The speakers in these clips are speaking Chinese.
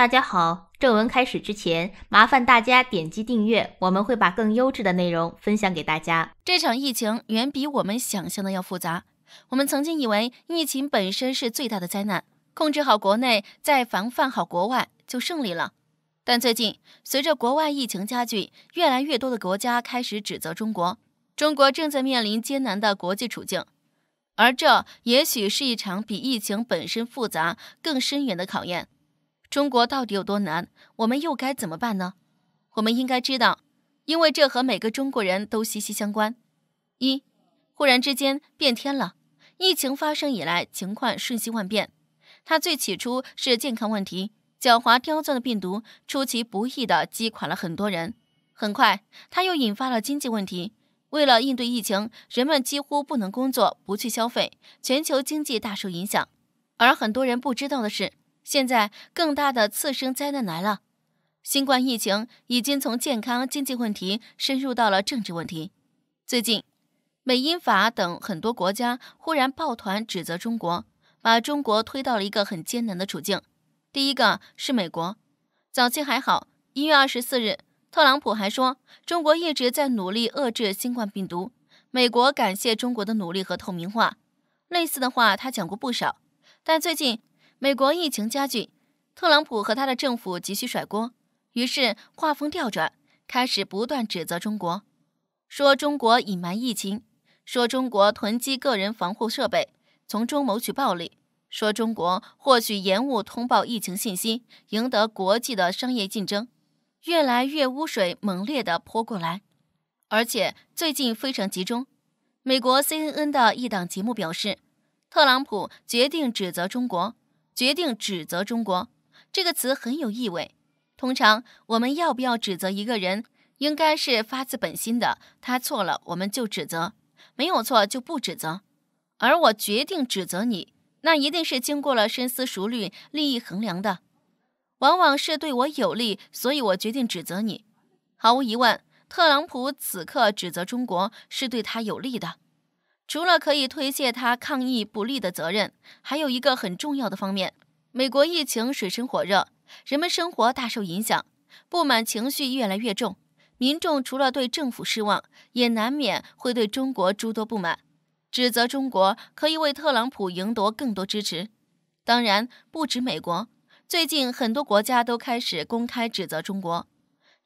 大家好，正文开始之前，麻烦大家点击订阅，我们会把更优质的内容分享给大家。这场疫情远比我们想象的要复杂。我们曾经以为疫情本身是最大的灾难，控制好国内，再防范好国外就胜利了。但最近随着国外疫情加剧，越来越多的国家开始指责中国，中国正在面临艰难的国际处境，而这也许是一场比疫情本身复杂更深远的考验。中国到底有多难？我们又该怎么办呢？我们应该知道，因为这和每个中国人都息息相关。一，忽然之间变天了。疫情发生以来，情况瞬息万变。它最起初是健康问题，狡猾刁钻的病毒出其不意地击垮了很多人。很快，它又引发了经济问题。为了应对疫情，人们几乎不能工作，不去消费，全球经济大受影响。而很多人不知道的是。现在更大的次生灾难来了，新冠疫情已经从健康、经济问题深入到了政治问题。最近，美、英、法等很多国家忽然抱团指责中国，把中国推到了一个很艰难的处境。第一个是美国，早期还好，一月二十四日，特朗普还说中国一直在努力遏制新冠病毒，美国感谢中国的努力和透明化。类似的话他讲过不少，但最近。美国疫情加剧，特朗普和他的政府急需甩锅，于是画风调转，开始不断指责中国，说中国隐瞒疫情，说中国囤积个人防护设备从中谋取暴利，说中国或许延误通报疫情信息，赢得国际的商业竞争，越来越污水猛烈地泼过来，而且最近非常集中。美国 CNN 的一档节目表示，特朗普决定指责中国。决定指责中国，这个词很有意味。通常我们要不要指责一个人，应该是发自本心的。他错了，我们就指责；没有错就不指责。而我决定指责你，那一定是经过了深思熟虑、利益衡量的。往往是对我有利，所以我决定指责你。毫无疑问，特朗普此刻指责中国，是对他有利的。除了可以推卸他抗疫不力的责任，还有一个很重要的方面：美国疫情水深火热，人们生活大受影响，不满情绪越来越重。民众除了对政府失望，也难免会对中国诸多不满，指责中国可以为特朗普赢得更多支持。当然，不止美国，最近很多国家都开始公开指责中国，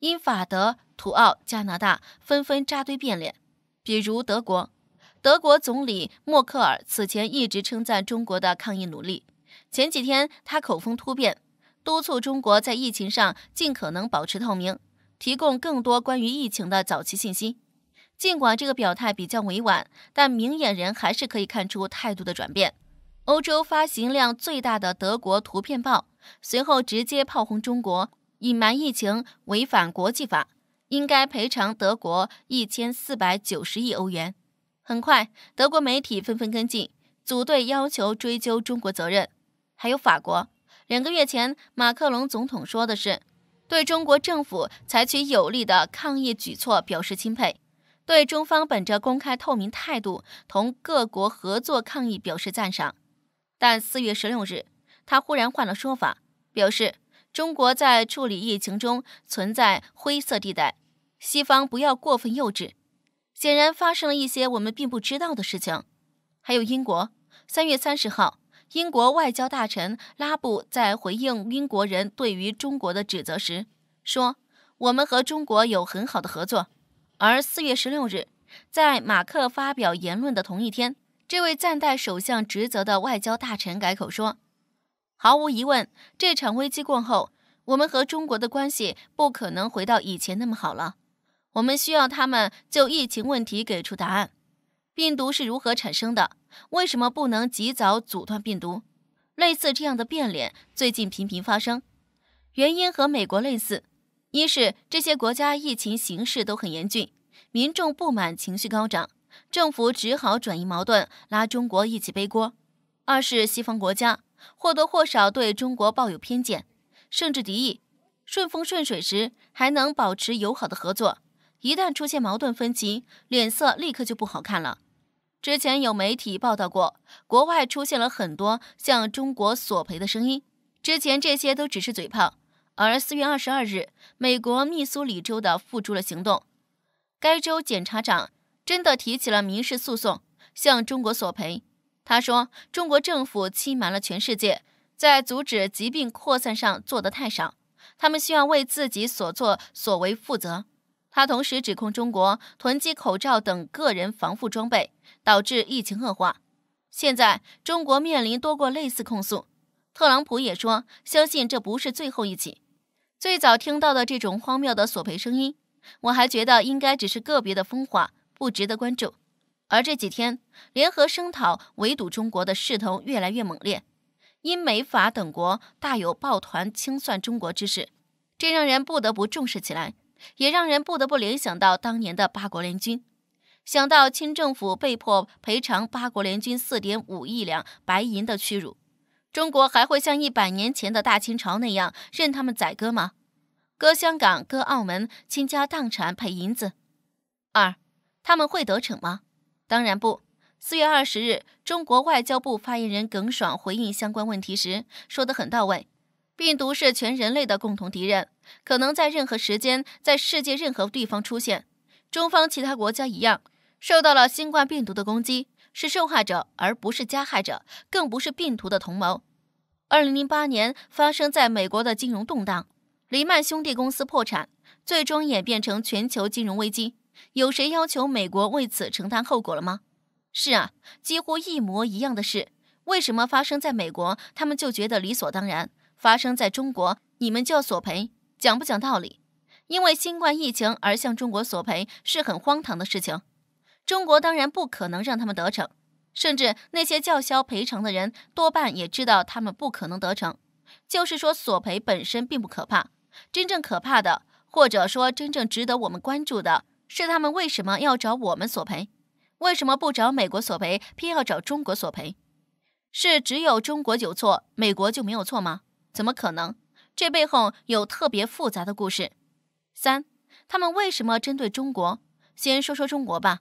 英法德、土、澳、加拿大纷纷扎堆变脸。比如德国。德国总理默克尔此前一直称赞中国的抗疫努力，前几天他口风突变，督促中国在疫情上尽可能保持透明，提供更多关于疫情的早期信息。尽管这个表态比较委婉，但明眼人还是可以看出态度的转变。欧洲发行量最大的德国《图片报》随后直接炮轰中国，隐瞒疫情违反国际法，应该赔偿德国一千四百九十亿欧元。很快，德国媒体纷纷跟进，组队要求追究中国责任。还有法国，两个月前，马克龙总统说的是，对中国政府采取有力的抗议举措表示钦佩，对中方本着公开透明态度同各国合作抗议表示赞赏。但四月十六日，他忽然换了说法，表示中国在处理疫情中存在灰色地带，西方不要过分幼稚。显然发生了一些我们并不知道的事情。还有英国，三月三十号，英国外交大臣拉布在回应英国人对于中国的指责时说：“我们和中国有很好的合作。”而四月十六日，在马克发表言论的同一天，这位暂代首相职责的外交大臣改口说：“毫无疑问，这场危机过后，我们和中国的关系不可能回到以前那么好了。”我们需要他们就疫情问题给出答案，病毒是如何产生的？为什么不能及早阻断病毒？类似这样的变脸最近频频发生，原因和美国类似：一是这些国家疫情形势都很严峻，民众不满情绪高涨，政府只好转移矛盾，拉中国一起背锅；二是西方国家或多或少对中国抱有偏见，甚至敌意，顺风顺水时还能保持友好的合作。一旦出现矛盾分歧，脸色立刻就不好看了。之前有媒体报道过，国外出现了很多向中国索赔的声音。之前这些都只是嘴炮，而四月二十二日，美国密苏里州的付诸了行动，该州检察长真的提起了民事诉讼，向中国索赔。他说：“中国政府欺瞒了全世界，在阻止疾病扩散上做得太少，他们需要为自己所作所为负责。”他同时指控中国囤积口罩等个人防护装备，导致疫情恶化。现在中国面临多过类似控诉，特朗普也说相信这不是最后一起。最早听到的这种荒谬的索赔声音，我还觉得应该只是个别的风化，不值得关注。而这几天联合声讨围堵中国的势头越来越猛烈，英美法等国大有抱团清算中国之势，这让人不得不重视起来。也让人不得不联想到当年的八国联军，想到清政府被迫赔偿八国联军四点五亿两白银的屈辱，中国还会像一百年前的大清朝那样任他们宰割吗？割香港，割澳门，倾家荡产赔银子。二，他们会得逞吗？当然不。四月二十日，中国外交部发言人耿爽回应相关问题时说得很到位：“病毒是全人类的共同敌人。”可能在任何时间，在世界任何地方出现，中方其他国家一样受到了新冠病毒的攻击，是受害者，而不是加害者，更不是病毒的同谋。二零零八年发生在美国的金融动荡，雷曼兄弟公司破产，最终演变成全球金融危机。有谁要求美国为此承担后果了吗？是啊，几乎一模一样的事，为什么发生在美国，他们就觉得理所当然？发生在中国，你们就要索赔？讲不讲道理？因为新冠疫情而向中国索赔是很荒唐的事情。中国当然不可能让他们得逞，甚至那些叫嚣赔偿的人多半也知道他们不可能得逞。就是说，索赔本身并不可怕，真正可怕的，或者说真正值得我们关注的，是他们为什么要找我们索赔？为什么不找美国索赔，偏要找中国索赔？是只有中国有错，美国就没有错吗？怎么可能？这背后有特别复杂的故事。三，他们为什么针对中国？先说说中国吧。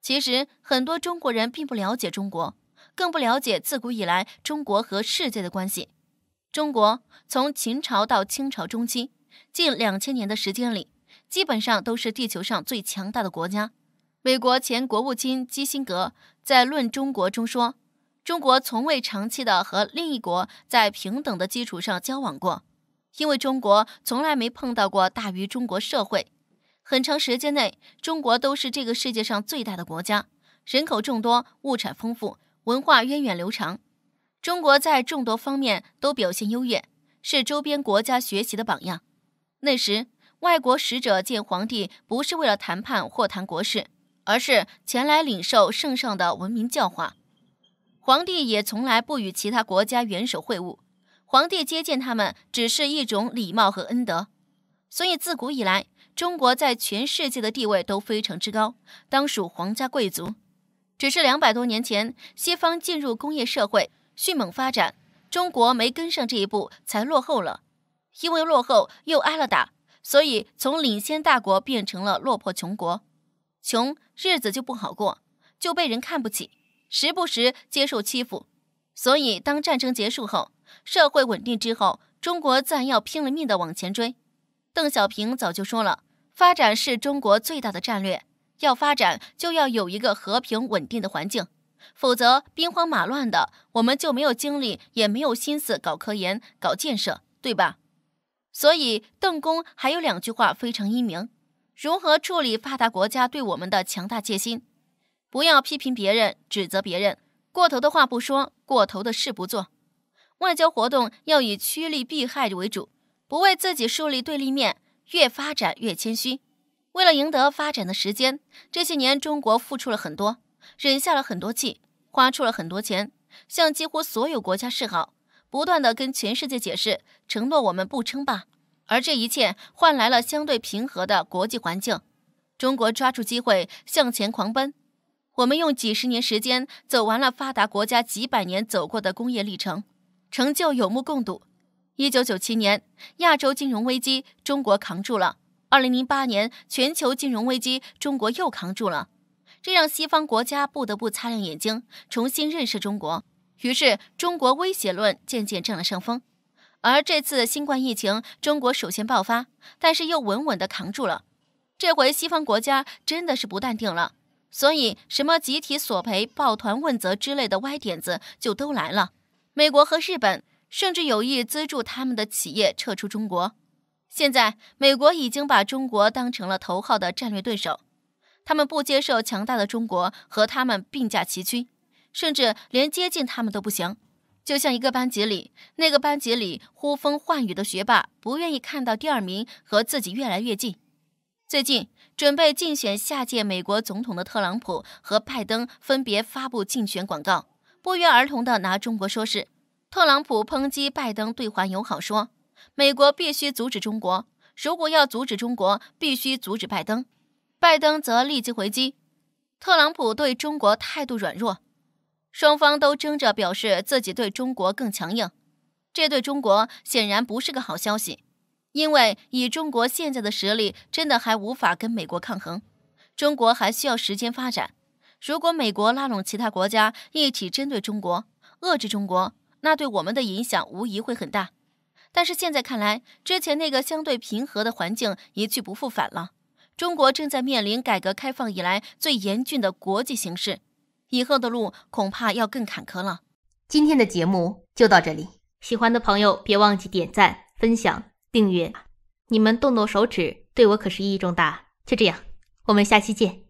其实很多中国人并不了解中国，更不了解自古以来中国和世界的关系。中国从秦朝到清朝中期，近两千年的时间里，基本上都是地球上最强大的国家。美国前国务卿基辛格在《论中国》中说：“中国从未长期的和另一国在平等的基础上交往过。”因为中国从来没碰到过大于中国社会，很长时间内，中国都是这个世界上最大的国家，人口众多，物产丰富，文化源远流长，中国在众多方面都表现优越，是周边国家学习的榜样。那时，外国使者见皇帝不是为了谈判或谈国事，而是前来领受圣上的文明教化。皇帝也从来不与其他国家元首会晤。皇帝接见他们只是一种礼貌和恩德，所以自古以来，中国在全世界的地位都非常之高，当属皇家贵族。只是两百多年前，西方进入工业社会，迅猛发展，中国没跟上这一步，才落后了。因为落后又挨了打，所以从领先大国变成了落魄穷国，穷日子就不好过，就被人看不起，时不时接受欺负。所以当战争结束后，社会稳定之后，中国自然要拼了命的往前追。邓小平早就说了，发展是中国最大的战略，要发展就要有一个和平稳定的环境，否则兵荒马乱的，我们就没有精力也没有心思搞科研、搞建设，对吧？所以，邓公还有两句话非常英明：如何处理发达国家对我们的强大戒心？不要批评别人、指责别人，过头的话不说，过头的事不做。外交活动要以趋利避害为主，不为自己树立对立面，越发展越谦虚。为了赢得发展的时间，这些年中国付出了很多，忍下了很多气，花出了很多钱，向几乎所有国家示好，不断的跟全世界解释，承诺我们不称霸。而这一切换来了相对平和的国际环境。中国抓住机会向前狂奔，我们用几十年时间走完了发达国家几百年走过的工业历程。成就有目共睹。一九九七年亚洲金融危机，中国扛住了；二零零八年全球金融危机，中国又扛住了。这让西方国家不得不擦亮眼睛，重新认识中国。于是，中国威胁论渐渐占了上风。而这次新冠疫情，中国首先爆发，但是又稳稳地扛住了。这回西方国家真的是不淡定了，所以什么集体索赔、抱团问责之类的歪点子就都来了。美国和日本甚至有意资助他们的企业撤出中国。现在，美国已经把中国当成了头号的战略对手，他们不接受强大的中国和他们并驾齐驱，甚至连接近他们都不行。就像一个班级里，那个班级里呼风唤雨的学霸不愿意看到第二名和自己越来越近。最近，准备竞选下届美国总统的特朗普和拜登分别发布竞选广告。不约而同地拿中国说事，特朗普抨击拜登对华友好，说美国必须阻止中国，如果要阻止中国，必须阻止拜登。拜登则立即回击，特朗普对中国态度软弱，双方都争着表示自己对中国更强硬，这对中国显然不是个好消息，因为以中国现在的实力，真的还无法跟美国抗衡，中国还需要时间发展。如果美国拉拢其他国家一起针对中国、遏制中国，那对我们的影响无疑会很大。但是现在看来，之前那个相对平和的环境一去不复返了。中国正在面临改革开放以来最严峻的国际形势，以后的路恐怕要更坎坷了。今天的节目就到这里，喜欢的朋友别忘记点赞、分享、订阅。你们动动手指，对我可是意义重大。就这样，我们下期见。